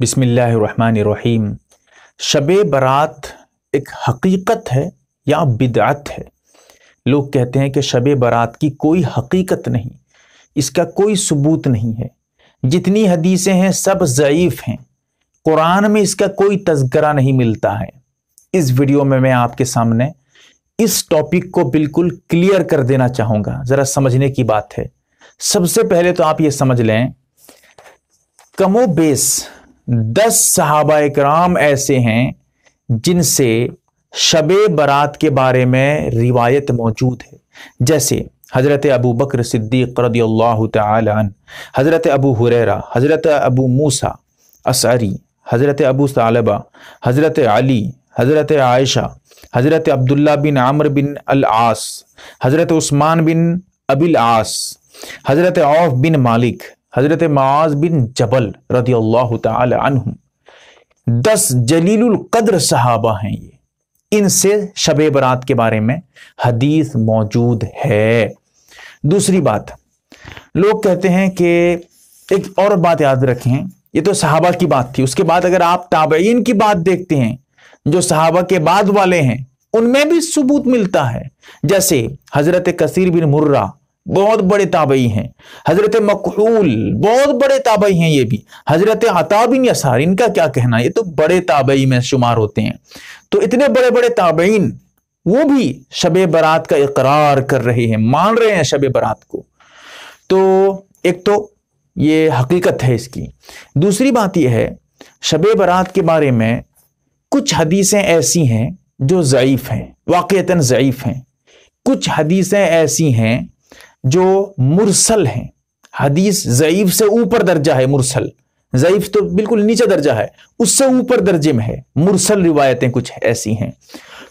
बिसमीम शब बारात एक हकीकत है या बिदअत है लोग कहते हैं कि शब बारात की कोई हकीकत नहीं इसका कोई सबूत नहीं है जितनी हदीसें हैं सब ज़यीफ़ हैं कुरान में इसका कोई तस्करा नहीं मिलता है इस वीडियो में मैं आपके सामने इस टॉपिक को बिल्कुल क्लियर कर देना चाहूँगा ज़रा समझने की बात है सबसे पहले तो आप ये समझ लें कमो बेस दस सहाबा कराम ऐसे हैं जिनसे शब बारात के बारे में रिवायत मौजूद है जैसे हज़रत अबू बकर सिद्दीक तन हज़रत अबू हुररा हज़रत अबू मूसा असरी हज़रत अबू सालबा हज़रत अली हज़रत आयशा हज़रत अब्दुल्ला बिन आमर बिन अल आस हज़रत उस्मान बिन अबिल आस हज़रत औफ बिन मालिक हज़रत माज बिन जबल रदी अल्लाह तुम दस जलील कद्र सहाबा हैं ये इनसे शब बरात के बारे में हदीस मौजूद है दूसरी बात लोग कहते हैं कि एक और बात याद रखें ये तो सहाबा की बात थी उसके बाद अगर आप ताबेन की बात देखते हैं जो सहाबा के बाद वाले हैं उनमें भी सबूत मिलता है जैसे हजरत कसीर बिन मुर्रा बहुत बड़े ताबई हैं हजरत मकहूल बहुत बड़े ताबई हैं ये भी हजरत अताबिन यसार इनका क्या कहना ये तो बड़े ताबई में शुमार होते हैं तो इतने बड़े बड़े ताबईन वो भी शब बारात का इकरार कर रहे हैं मान रहे हैं शब बारात को तो एक तो ये हकीकत है इसकी दूसरी बात यह है शब बारात के बारे में कुछ हदीसें ऐसी हैं जो ज़यीफ़ हैं वाक़ता ज़यीफ़ हैं कुछ हदीसें ऐसी हैं जो मुरसल हैं हदीस ज़यीफ से ऊपर दर्जा है मुरसल जईफ तो बिल्कुल नीचे दर्जा है उससे ऊपर दर्जे में है मुरसल रिवायतें कुछ ऐसी हैं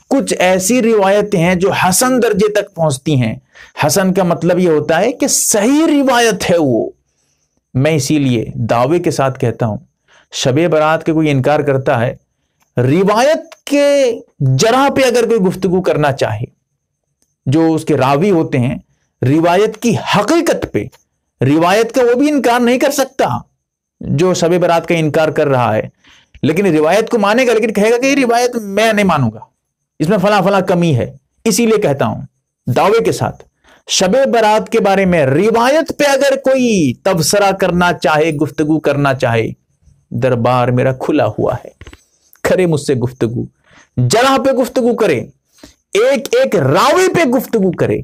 कुछ ऐसी रिवायतें हैं जो हसन दर्जे तक पहुंचती हैं हसन का मतलब यह होता है कि सही रिवायत है वो मैं इसीलिए दावे के साथ कहता हूं शबे बारात के कोई इनकार करता है रिवायत के जरा पे अगर कोई गुफ्तगु करना चाहे जो उसके रावी होते हैं रिवायत की हकीकत पे रिवायत का वो भी इनकार नहीं कर सकता जो सभी बरात का इनकार कर रहा है लेकिन रिवायत को मानेगा लेकिन कहेगा कि रिवायत मैं नहीं मानूंगा इसमें फला फला कमी है इसीलिए कहता हूं दावे के साथ शबे बरात के बारे में रिवायत पे अगर कोई तबसरा करना चाहे गुफ्तगु करना चाहे दरबार मेरा खुला हुआ है करे मुझसे गुफ्तगु जरा पे गुफ्तगु करे एक एक रावे पे गुफ्तगु करे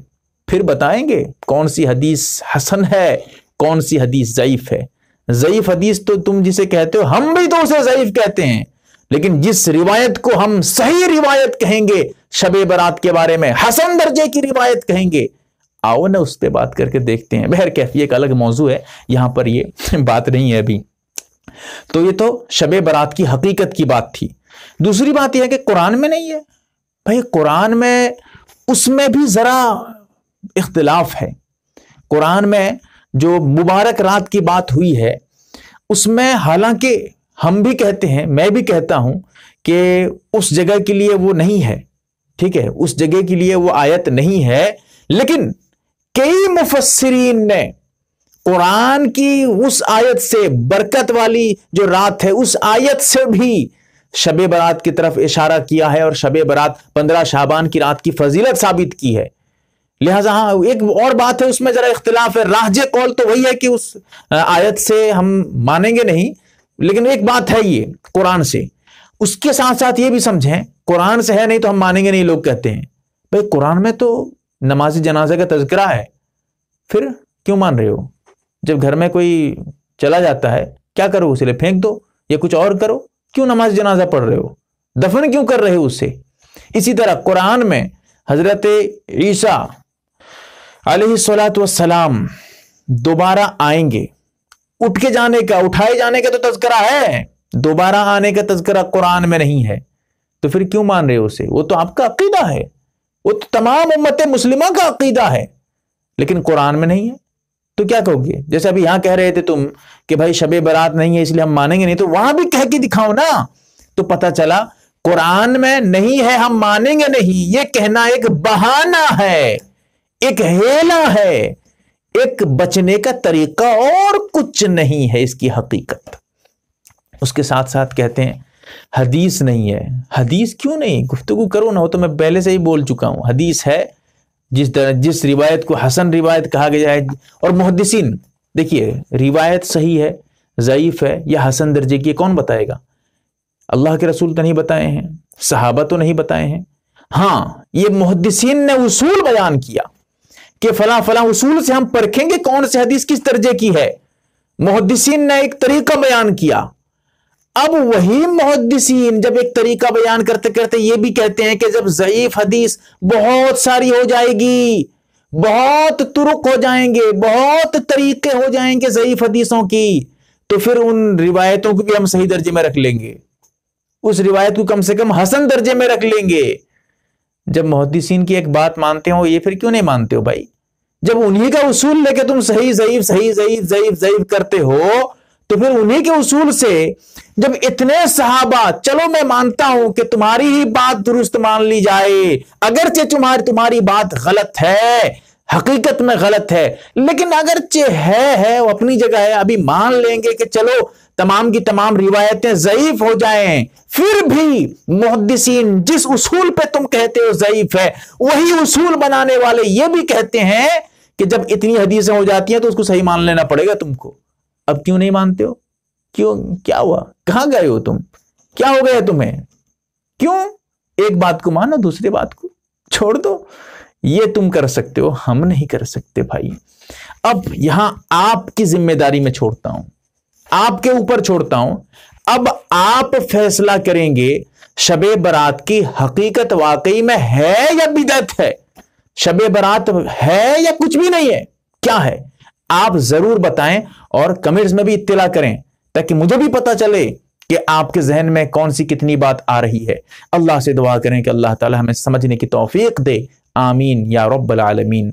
फिर बताएंगे कौन सी हदीस हसन है कौन सी हदीस ज़यीफ है ज़यीफ हदीस तो तुम जिसे कहते हो हम भी तो उसे ज़यीफ कहते हैं लेकिन जिस रिवायत को हम सही रिवायत कहेंगे शबे बरात के बारे में हसन दर्जे की रिवायत कहेंगे आओ ना उस पर बात करके देखते हैं बहर कैफी एक अलग मौजू है यहां पर ये बात नहीं है अभी तो ये तो शबे बरात की हकीकत की बात थी दूसरी बात यह है कि कुरान में नहीं है भाई कुरान में उसमें भी जरा इख्तलाफ है कुरान में जो मुबारक रात की बात हुई है उसमें हालांकि हम भी कहते हैं मैं भी कहता हूं कि उस जगह के लिए वो नहीं है ठीक है उस जगह के लिए वो आयत नहीं है लेकिन कई मुफसरीन ने कुरान की उस आयत से बरकत वाली जो रात है उस आयत से भी शब बरात की तरफ इशारा किया है और शब बरात पंद्रह शाबान की रात की फजीलत साबित की है लिहाजा हाँ एक और बात है उसमें जरा इख्तिलाफ है राहज कौल तो वही है कि उस आयत से हम मानेंगे नहीं लेकिन एक बात है ये कुरान से उसके साथ साथ ये भी समझें कुरान से है नहीं तो हम मानेंगे नहीं लोग कहते हैं भाई कुरान में तो नमाज जनाजे का तस्करा है फिर क्यों मान रहे हो जब घर में कोई चला जाता है क्या करो उसे फेंक दो या कुछ और करो क्यों नमाज जनाजा पढ़ रहे हो दफन क्यों कर रहे हो उससे इसी तरह कुरान में हजरत ईसा वसलाम दोबारा आएंगे उठ के जाने का उठाए जाने का तो तस्करा है दोबारा आने का तस्करा कुरान में नहीं है तो फिर क्यों मान रहे हो उसे वो तो आपका अकीदा है वो तो तमाम उम्मत मुस्लिमों का अकीदा है लेकिन कुरान में नहीं है तो क्या कहोगे जैसे अभी यहां कह रहे थे तुम कि भाई शबे बरात नहीं है इसलिए हम मानेंगे नहीं तो वहां भी कह के दिखाओ ना तो पता चला कुरान में नहीं है हम मानेंगे नहीं ये कहना एक बहाना है एक हेला है एक बचने का तरीका और कुछ नहीं है इसकी हकीकत उसके साथ साथ कहते हैं हदीस नहीं है हदीस क्यों नहीं गुफ्तु करो ना हो तो मैं पहले से ही बोल चुका हूं हदीस है जिस दर, जिस रिवायत को हसन रिवायत कहा गया है और मुहदसिन देखिए रिवायत सही है ज़यीफ़ है या हसन दर्जे की कौन बताएगा अल्लाह के रसूल तो नहीं बताए हैं सहाबा तो नहीं बताए हैं हाँ ये मुहदसिन ने उसूल बयान किया कि फला फला उसूल से हम परखेंगे कौन से हदीस किस दर्जे की है मुहदसिन ने एक तरीका बयान किया अब वही मुहदसिन जब एक तरीका बयान करते करते ये भी कहते हैं कि जब जयीफ हदीस बहुत सारी हो जाएगी बहुत तुरुक हो जाएंगे बहुत तरीके हो जाएंगे जयीफ हदीसों की तो फिर उन रिवायतों को भी हम सही दर्जे में रख लेंगे उस रिवायत को कम से कम हसन दर्जे में रख लेंगे जब मोहद्दीन की एक बात मानते हो ये फिर क्यों नहीं मानते हो भाई जब उन्हीं का उसूल लेके तुम सही जईब सही जईब जईब जईब करते हो तो फिर उन्हीं के उसूल से जब इतने सहाबा चलो मैं मानता हूं कि तुम्हारी ही बात दुरुस्त मान ली जाए अगर चे तुम्हारी तुम्हारी बात गलत है हकीकत में गलत है लेकिन चे है है वो अपनी जगह है अभी मान लेंगे कि चलो तमाम की तमाम रिवायतें ज़यीफ हो जाएं फिर भी मुहदसिन जिस उसूल पे तुम कहते हो ज़यीफ है वही उसूल बनाने वाले ये भी कहते हैं कि जब इतनी हदीसें हो जाती हैं तो उसको सही मान लेना पड़ेगा तुमको अब क्यों नहीं मानते हो क्यों क्या हुआ कहां गए हो तुम क्या हो गया तुम्हें क्यों एक बात को मानो दूसरी बात को छोड़ दो ये तुम कर सकते हो हम नहीं कर सकते भाई अब यहां आपकी जिम्मेदारी में छोड़ता हूं आपके ऊपर छोड़ता हूं अब आप फैसला करेंगे शबे बरात की हकीकत वाकई में है या बिदत है शबे बरात है या कुछ भी नहीं है क्या है आप जरूर बताएं और कमेंट्स में भी इतला करें ताकि मुझे भी पता चले कि आपके जहन में कौन सी कितनी बात आ रही है अल्लाह से दुआ करें कि अल्लाह ताला हमें समझने की तौफीक दे आमीन या रब्बल आलमीन